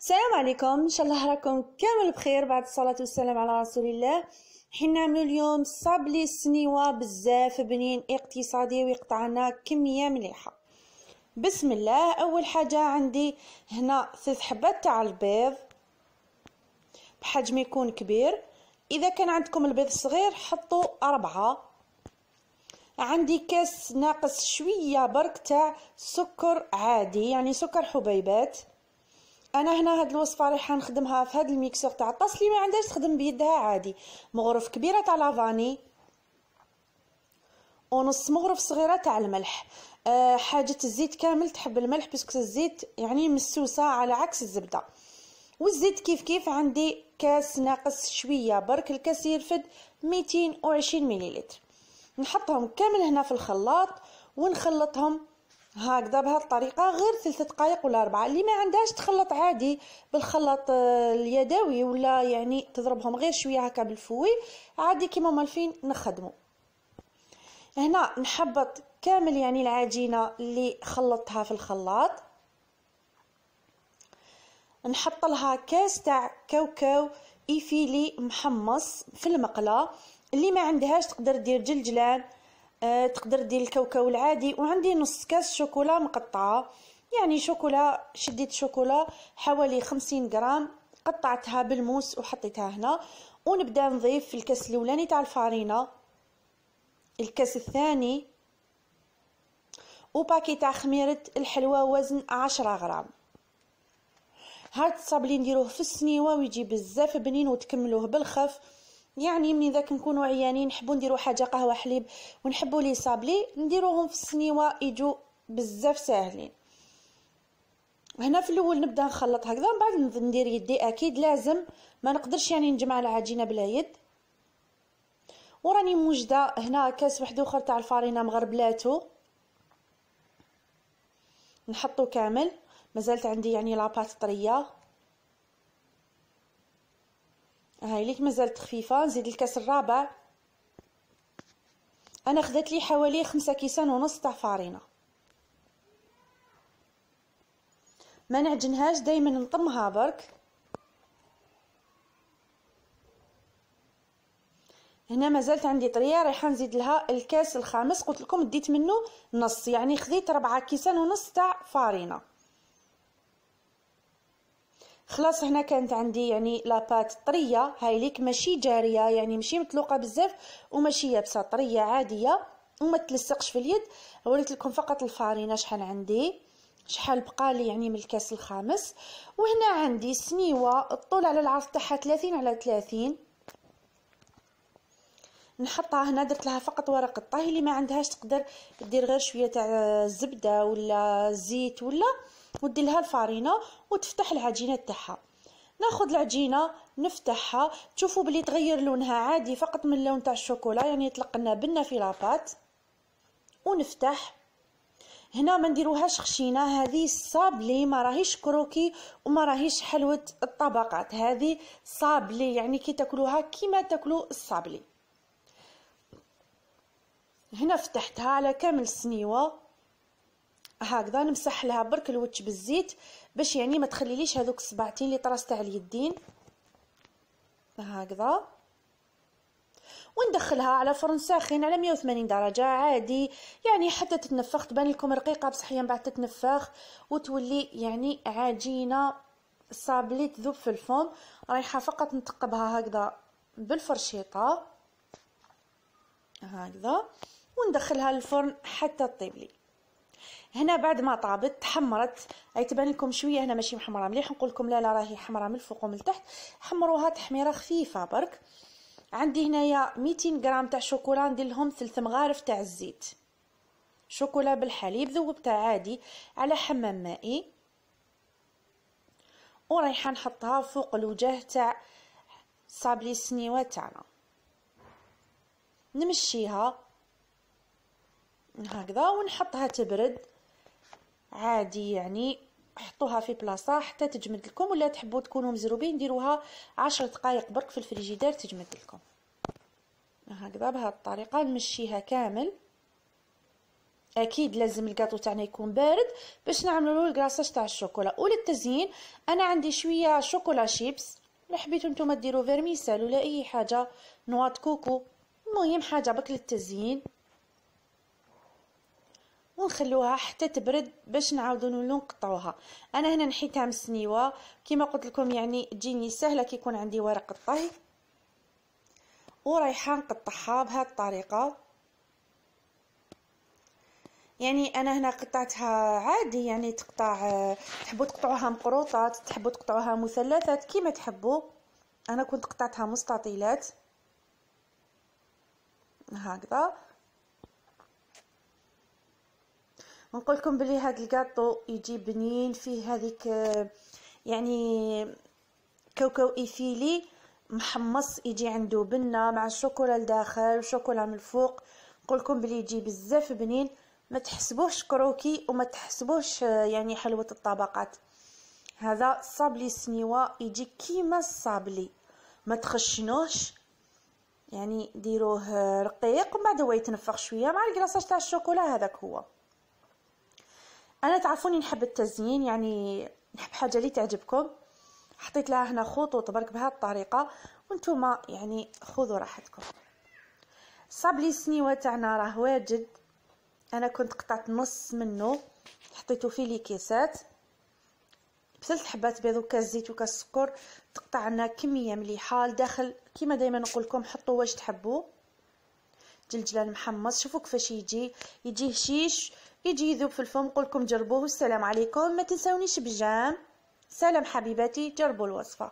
السلام عليكم ان شاء الله راكم كامل بخير بعد الصلاه والسلام على رسول الله حنا نعملوا اليوم صابلي سنيوا بزاف بنين اقتصادي ويقطعنا كميه مليحه بسم الله اول حاجه عندي هنا ثلاث حبات تاع البيض بحجم يكون كبير اذا كان عندكم البيض صغير حطوا أربعة عندي كاس ناقص شويه برك تاع سكر عادي يعني سكر حبيبات انا هنا هاد الوصفه رايحه نخدمها في هاد الميكسور تاع الطاس اللي ما عندهاش تخدم بيدها عادي مغرف كبيره تاع لافاني ونص مغرف صغيره تاع الملح أه حاجه الزيت كامل تحب الملح باسكو الزيت يعني مسوسه على عكس الزبده والزيت كيف كيف عندي كاس ناقص شويه برك الكاس يرفد 220 مليلتر نحطهم كامل هنا في الخلاط ونخلطهم هكذا بهذه الطريقه غير ثلاثة دقائق ولا اربعه اللي ما عندهاش تخلط عادي بالخلاط آه، اليدوي ولا يعني تضربهم غير شويه هكا بالفوي عادي كيما مالفين نخدمو هنا نحبط كامل يعني العجينه اللي خلطتها في الخلاط نحط لها كاس تاع كاوكاو ايفيلي محمص في المقله اللي ما عندهاش تقدر دير جلجلان آه تقدر دير الكاوكاو العادي وعندي نص كاس شوكولا مقطعه يعني شوكولا شديت شوكولا حوالي خمسين غرام قطعتها بالموس وحطيتها هنا ونبدا نضيف في الكاس الاولاني تاع الفارينه الكاس الثاني وباكي تاع خميره الحلوى وزن عشرة غرام هاد الصابلي نديروه في السنيوه ويجي بزاف بنين وتكملوه بالخف يعني ملي ذاك نكونوا عيانين نحبوا نديروا حاجه قهوه حليب ونحبوا لي صابلي نديروهم في السنيوه يجوا بزاف ساهلين هنا في الاول نبدا نخلط هكذا من بعد ندير يدي اكيد لازم ما نقدرش يعني نجمع العجينه بلا يد وراني موجده هنا كاس واحد اخر تاع الفارينه مغربلاتو نحطو كامل مازالت عندي يعني لاباط طريه هاي ليك مازالت خفيفه نزيد الكاس الرابع انا خذت لي حوالي خمسة كيسان ونص تاع فارينه ما نعجنهاش دائما نطمها برك هنا مازالت عندي طريه رايحه نزيد لها الكاس الخامس قلت لكم ديت منه نص يعني خديت ربعة كيسان ونص تاع فارينه خلاص هنا كانت عندي يعني لاباط طريه هايليك ماشي جاريه يعني ماشي مطلوقه بزاف وماشي يابسه طريه عاديه وما تلصقش في اليد وريت لكم فقط الفارينه شحال عندي شحال بقى لي يعني من الكاس الخامس وهنا عندي سنيوه الطول على العرض تاعها 30 على 30 نحطها هنا درت لها فقط ورق الطهي اللي ما عندهاش تقدر دير غير شويه تاع الزبده ولا زيت ولا ودي لها الفارينه وتفتح العجينه تاعها ناخذ العجينه نفتحها تشوفوا بلي تغير لونها عادي فقط من اللون تاع الشوكولا يعني يطلق لنا بنه في لاباط ونفتح هنا ما نديروهاش خشينه هذه صابلي ما راهيش كروكي وما راهيش حلوه الطبقات هذه صابلي يعني كي تاكلوها كيما تاكلوا الصابلي هنا فتحتها على كامل السنيوه هكذا نمسح لها برك الوتش بالزيت باش يعني ما تخليليش هذوك الصباعتين اللي طرست على اليدين هكذا وندخلها على فرن ساخن على 180 درجه عادي يعني حتى تتنفخ تبان لكم رقيقه بصح هي بعد تتنفخ وتولي يعني عجينه صابلي تذوب في الفم رايحه فقط نتقبها هكذا بالفرشيطه هكذا وندخلها للفرن حتى تطيب لي هنا بعد ما طابت تحمرت هاي تبان لكم شويه هنا ماشي محمره مليح نقول لكم لا لا راهي حمراء من الفوق ومن التحت حمروها تحميره خفيفه برك عندي هنايا 200 غرام تاع شوكولا ندير لهم ثلث مغارف تاع الزيت شوكولا بالحليب ذوبتها عادي على حمام مائي ورايحه نحطها فوق الوجه تاع صابلي السنيوه تاعنا نمشيها هكذا ونحطها تبرد عادي يعني حطوها في بلاصه حتى تجمد لكم ولا تحبوا تكونوا مزروبين ديروها عشر دقائق برك في الفريجيدير تجمد لكم هكذا بهذه الطريقه نمشيها كامل اكيد لازم الكاطو تاعنا يكون بارد باش نعملوا الكلاصاج تاع الشوكولا وللتزيين انا عندي شويه شوكولا شيبس لو حبيتو نتوما ديروا فيرميسال ولا اي حاجه نواط كوكو المهم حاجه بك للتزيين ونخلوها حتى تبرد باش نعاودو نولو نقطعوها انا هنا نحيتها من السنيوه كيما قلت لكم يعني تجيني سهله كيكون عندي ورق الطهي ورايحه نقطعها بهذه الطريقه يعني انا هنا قطعتها عادي يعني تقطع تحبوا تقطعوها مقروطات تحبوا تقطعوها مثلثات كيما تحبوا انا كنت قطعتها مستطيلات هكذا نقول لكم بلي هذا الكاطو يجي بنين فيه هذيك يعني كوكو ايفيلي محمص يجي عنده بنه مع الشوكولا لداخل وشوكولا من الفوق نقول لكم بلي يجي بزاف بنين ما تحسبوش كروكي وما تحسبوش يعني حلوه الطبقات هذا صابلي سنيوا يجي كيما الصابلي ما تخشنوش يعني ديروه رقيق ومن بعد هو يتنفخ شويه مع الكلاصه تاع الشوكولا هذاك هو انا تعرفوني نحب التزيين يعني نحب حاجه اللي تعجبكم حطيت لها هنا خوط برك بهذه الطريقه وانتم يعني خذوا راحتكم صابلي السنيوه تاعنا راه واجد انا كنت قطعت نص منه حطيته في لي كيسات بثلث حبات بيض وكاس زيت وكاس سكر تقطعنا كميه مليحه لداخل كيما دائما نقول لكم حطوا واش تحبوا جلجلان محمص شوفوا كيفاش يجي يجي هشيش يجي يذوب في الفم قولكم جربوه السلام عليكم ما تنسونيش بجام سلام حبيباتي جربوا الوصفه